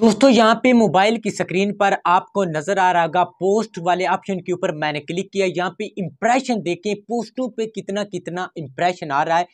दोस्तों यहाँ पे मोबाइल की स्क्रीन पर आपको नजर आ रहा होगा पोस्ट वाले ऑप्शन के ऊपर मैंने क्लिक किया यहाँ पे इम्प्रेशन देखें पोस्टों पे कितना कितना इम्प्रेशन आ रहा है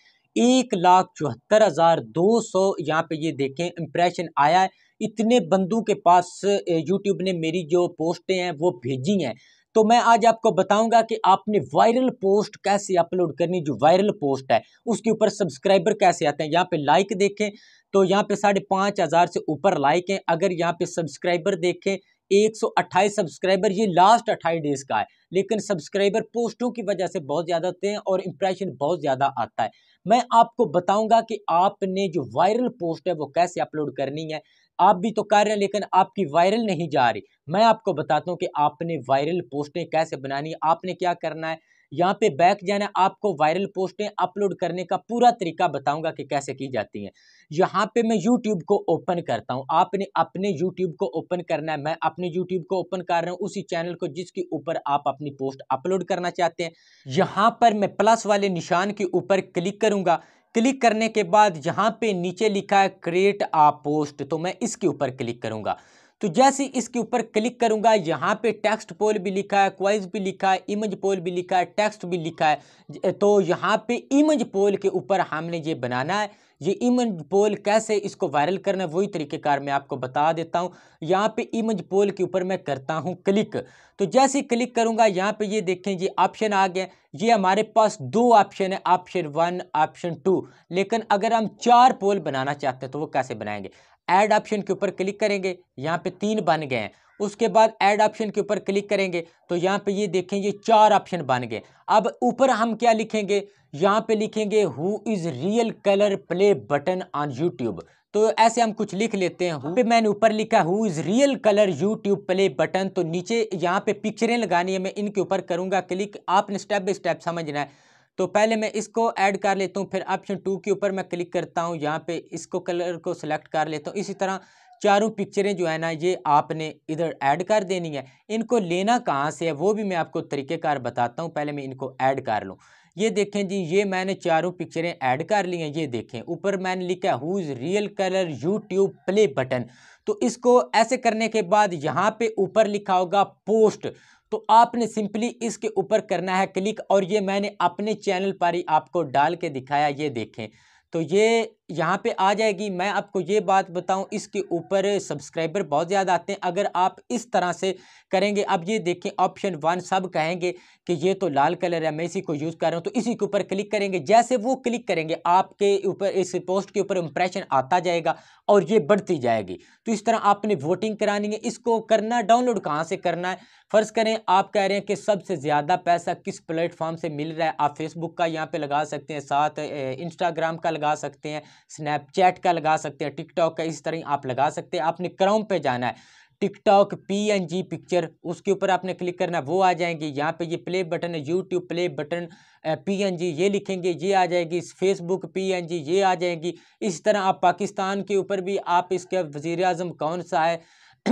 एक लाख चौहत्तर हज़ार दो सौ यहाँ पे ये देखें इम्प्रेशन आया है इतने बंदों के पास यूट्यूब ने मेरी जो पोस्टें हैं वो भेजी हैं तो मैं आज आपको बताऊंगा कि आपने वायरल पोस्ट कैसे अपलोड करनी जो वायरल पोस्ट है उसके ऊपर सब्सक्राइबर कैसे आते हैं यहाँ पे लाइक देखें तो यहाँ पे साढ़े पाँच हज़ार से ऊपर लाइक हैं अगर यहाँ पे सब्सक्राइबर देखें एक सौ अट्ठाईस सब्सक्राइबर ये लास्ट अट्ठाईस डेज़ का है लेकिन सब्सक्राइबर पोस्टों की वजह से बहुत ज़्यादा होते हैं और इम्प्रेशन बहुत ज़्यादा आता है मैं आपको बताऊंगा कि आपने जो वायरल पोस्ट है वो कैसे अपलोड करनी है आप भी तो कर रहे हैं लेकिन आपकी वायरल नहीं जा रही मैं आपको बताता हूँ कि आपने वायरल पोस्टें कैसे बनानी आपने क्या करना है यहाँ पे बैक जाना आपको वायरल पोस्टें अपलोड करने का पूरा तरीका बताऊंगा कि कैसे की जाती हैं यहाँ पे मैं यूट्यूब को ओपन करता हूँ आपने अपने यूट्यूब को ओपन करना है मैं अपने यूट्यूब को ओपन कर रहा हूँ उसी चैनल को जिसके ऊपर आप अपनी पोस्ट अपलोड करना चाहते हैं यहाँ पर मैं प्लस वाले निशान के ऊपर क्लिक करूँगा क्लिक करने के बाद यहाँ पे नीचे लिखा है क्रिएट आ पोस्ट तो मैं इसके ऊपर क्लिक करूँगा तो जैसे इसके ऊपर क्लिक करूंगा यहाँ पे टेक्स्ट पोल भी लिखा है क्वाइज भी लिखा है इमेज पोल भी लिखा है टेक्स्ट भी लिखा है तो यहाँ पे इमेज पोल के ऊपर हमने ये बनाना है ये इमेज पोल कैसे इसको वायरल करना है वही तरीक़ेकार मैं आपको बता देता हूँ यहाँ पे इमेज पोल के ऊपर मैं करता हूँ क्लिक तो जैसे क्लिक करूँगा यहाँ पे ये देखें ये ऑप्शन आ गया ये हमारे पास दो ऑप्शन है ऑप्शन वन ऑप्शन टू लेकिन अगर हम चार पोल बनाना चाहते हैं तो वो कैसे बनाएंगे ऐड ऑप्शन के ऊपर क्लिक करेंगे यहाँ पे तीन बन गए हैं उसके बाद ऐड ऑप्शन के ऊपर क्लिक करेंगे तो यहाँ पे ये देखें ये चार ऑप्शन बन गए अब ऊपर हम क्या लिखेंगे यहाँ पे लिखेंगे who is real colour play button on YouTube तो ऐसे हम कुछ लिख लेते हैं पे मैंने ऊपर लिखा who is real colour YouTube play button तो नीचे यहाँ पे पिक्चरें लगानी है मैं इनके ऊपर करूँगा क्लिक आपने स्टेप बाई स्टेप समझना है तो पहले मैं इसको ऐड कर लेता हूँ फिर ऑप्शन टू के ऊपर मैं क्लिक करता हूँ यहाँ पे इसको कलर को सिलेक्ट कर लेता हूँ इसी तरह चारों पिक्चरें जो है ना ये आपने इधर ऐड कर देनी है इनको लेना कहाँ से है वो भी मैं आपको तरीक़ेकार बताता हूँ पहले मैं इनको ऐड कर लूँ ये देखें जी ये मैंने चारों पिक्चरें ऐड कर ली हैं ये देखें ऊपर मैंने लिखा who is real colour YouTube play button तो इसको ऐसे करने के बाद यहाँ पे ऊपर लिखा होगा पोस्ट तो आपने सिंपली इसके ऊपर करना है क्लिक और ये मैंने अपने चैनल पर ही आपको डाल के दिखाया ये देखें तो ये यहाँ पे आ जाएगी मैं आपको ये बात बताऊँ इसके ऊपर सब्सक्राइबर बहुत ज़्यादा आते हैं अगर आप इस तरह से करेंगे अब ये देखें ऑप्शन वन सब कहेंगे कि ये तो लाल कलर है मैं इसी को यूज़ कर रहा हूँ तो इसी के ऊपर क्लिक करेंगे जैसे वो क्लिक करेंगे आपके ऊपर इस पोस्ट के ऊपर इंप्रेशन आता जाएगा और ये बढ़ती जाएगी तो इस तरह आपने वोटिंग करानी है इसको करना डाउनलोड कहाँ से करना है फ़र्ज़ करें आप कह रहे हैं कि सबसे ज़्यादा पैसा किस प्लेटफॉर्म से मिल रहा है आप फेसबुक का यहाँ पर लगा सकते हैं साथ इंस्टाग्राम का लगा सकते हैं स्नैपचैट का लगा सकते हैं टिकटॉक का इस तरह आप लगा सकते हैं आपने क्रोम पे जाना है टिकटॉक पीएनजी पिक्चर उसके ऊपर आपने क्लिक करना है वो आ जाएंगे यहाँ पे ये प्ले बटन है यूट्यूब प्ले बटन पीएनजी ये लिखेंगे ये आ जाएगी फेसबुक पीएनजी ये आ जाएगी इस तरह आप पाकिस्तान के ऊपर भी आप इसका वजीर अजम कौन सा है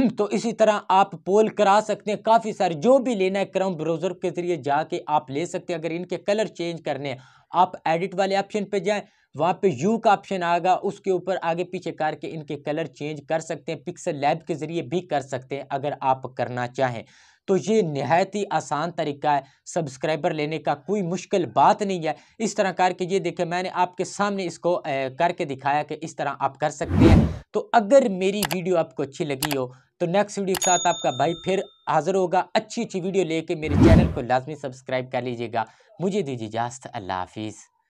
तो इसी तरह आप पोल करा सकते हैं काफ़ी सारे जो भी लेना है क्रम ब्राउज़र के ज़रिए जाके आप ले सकते हैं अगर इनके कलर चेंज करने हैं आप एडिट वाले ऑप्शन पे जाएं वहाँ पे यू का ऑप्शन आएगा उसके ऊपर आगे पीछे करके इनके कलर चेंज कर सकते हैं पिक्सल लैब के ज़रिए भी कर सकते हैं अगर आप करना चाहें तो ये नहायत ही आसान तरीका है सब्सक्राइबर लेने का कोई मुश्किल बात नहीं है इस तरह करके ये देखें मैंने आपके सामने इसको करके दिखाया कि इस तरह आप कर सकते हैं तो अगर मेरी वीडियो आपको अच्छी लगी हो तो नेक्स्ट वीडियो के साथ आपका भाई फिर हाजिर होगा अच्छी अच्छी वीडियो लेके मेरे चैनल को लाजमी सब्सक्राइब कर लीजिएगा मुझे दीजिए इजाज़त अल्लाह हाफिज़